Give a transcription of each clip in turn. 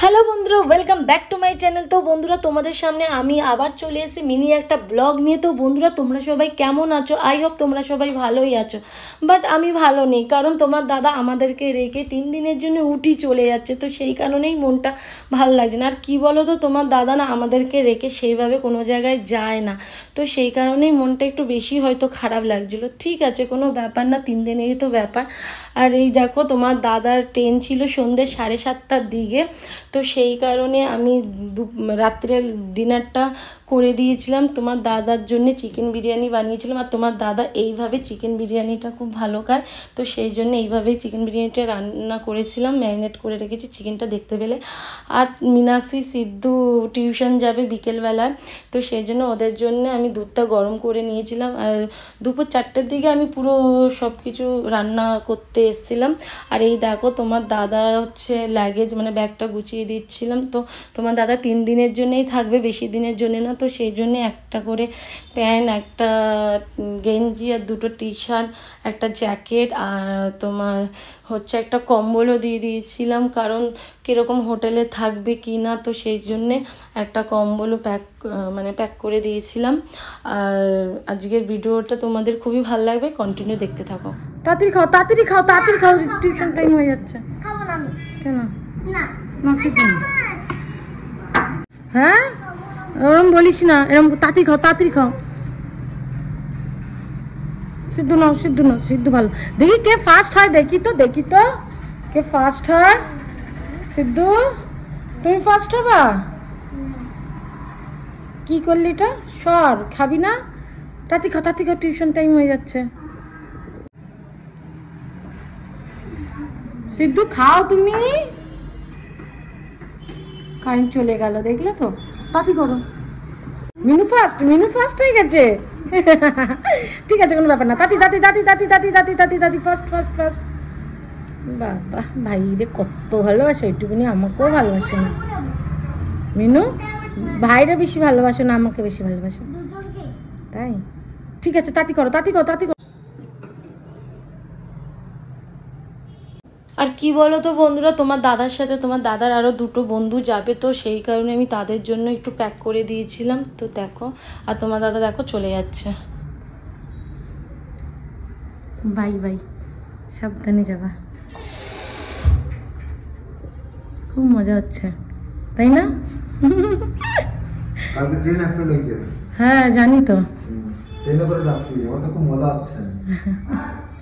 hello বন্ধুরা welcome back to my channel তো বন্ধুরা তোমাদের সামনে আমি আবার চলে এসেছি মিনি একটা ব্লগ নিয়ে তো বন্ধুরা তোমরা সবাই কেমন আছো আই হোপ তোমরা সবাই ভালোই আছো বাট আমি ভালো নেই কারণ তোমার দাদা আমাদেরকে রেখে তিন দিনের জন্য উঠি চলে যাচ্ছে তো সেই কারণেই মনটা ভাল লাগছে না আর কী বলো তো তোমার দাদা না আমাদেরকে রেখে সেইভাবে কোনো জায়গায় যায় না তো সেই কারণেই মনটা একটু বেশি হয়তো খারাপ লাগছিলো ঠিক আছে কোনো ব্যাপার না তিন দিনেরই তো ব্যাপার আর এই দেখো তোমার দাদার ট্রেন ছিল সন্ধ্যে সাড়ে সাতটার দিকে তো সেই কারণে আমি রাত্রের ডিনারটা করে দিয়েছিলাম তোমার দাদার জন্য চিকেন বিরিয়ানি বানিয়েছিলাম আর তোমার দাদা এইভাবে চিকেন বিরিয়ানিটা খুব ভালো খায় তো সেই জন্য এইভাবেই চিকেন বিরিয়ানিটা রান্না করেছিলাম ম্যারিনেট করে রেখেছি চিকেনটা দেখতে পেলে আর মীনাক্ষী সিদ্ধু টিউশন যাবে বিকেলবেলায় তো সেই জন্য ওদের জন্য আমি দুধটা গরম করে নিয়েছিলাম আর দুপুর চারটের দিকে আমি পুরো সব কিছু রান্না করতে এসছিলাম আর এই দেখো তোমার দাদা হচ্ছে লাগেজ মানে ব্যাগটা গুছিয়ে দিচ্ছিলাম তো তোমার দাদা তিন দিনের জন্যেই থাকবে বেশি দিনের জন্যে না তো সেই জন্যে একটা করে প্যান্ট একটা গেঞ্জি আর দুটো টি শার্ট একটা জ্যাকেট আর তোমার হচ্ছে একটা কম্বলও দিয়ে দিয়েছিলাম কারণ কীরকম হোটেলে থাকবে কি না তো সেই জন্যে একটা কম্বলও প্যাক মানে প্যাক করে দিয়েছিলাম আর আজকের ভিডিওটা তোমাদের খুবই ভালো লাগবে কন্টিনিউ দেখতে থাকো তাড়াতাড়ি খাও তাড়াতাড়ি খাও তাড়াতাড়ি খাও টিউশন টাইম হয়ে যাচ্ছে কেন না হ্যাঁ ওরম বলিস না এরম তাঁতি খাও তাঁতি খাও সিদ্ধ নাও সিদ্ধ নাও সিদ্ধ ভালো দেখি কে ফার্স্ট হয় দেখি তো দেখি তো কে ফার্স্ট হয় সিদ্ধ তুমি ফার্স্ট হবা কি করলি এটা সর খাবি না তাঁতি খাও তাঁতি খাও টিউশন টাইম হয়ে যাচ্ছে সিদ্ধু খাও তুমি কারেন্ট চলে গেল দেখলে তো তাড়াতাড়ি করো মিনু ফার্স্ট মিনু ফার্স্ট হয়ে গেছে ঠিক আছে কোনো ব্যাপার না তাতি তাতি তাতি তাতি তাতি তাতি তাতি তাতি ফার্স্ট ফার্স্ট ফার্স্ট বাবা ভাই রে কত ভালোবাসো একটুকুনি আমাকেও ভালোবাসো না মিনু ভাইরা বেশি ভালোবাসো না আমাকে বেশি ভালোবাসো তাই ঠিক আছে তাতি করো তাতি করো তাতি আর কি বলো তো বন্ধুরা তোমার দাদার সাথে তোমার দাদার আরও দুটো বন্ধু যাবে তো সেই কারণে আমি তাদের জন্য একটু প্যাক করে দিয়েছিলাম তো দেখো আর তোমার দাদা দেখো চলে যাচ্ছে বাই বাই সাবধানে যাবা খুব মজা হচ্ছে তাই না হ্যাঁ জানি তো মজা হচ্ছে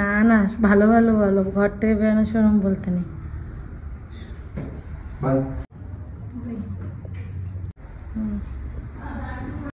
না না ভালো ভালো বলো ঘর থেকে বেরোনোর সময় বলতে নেই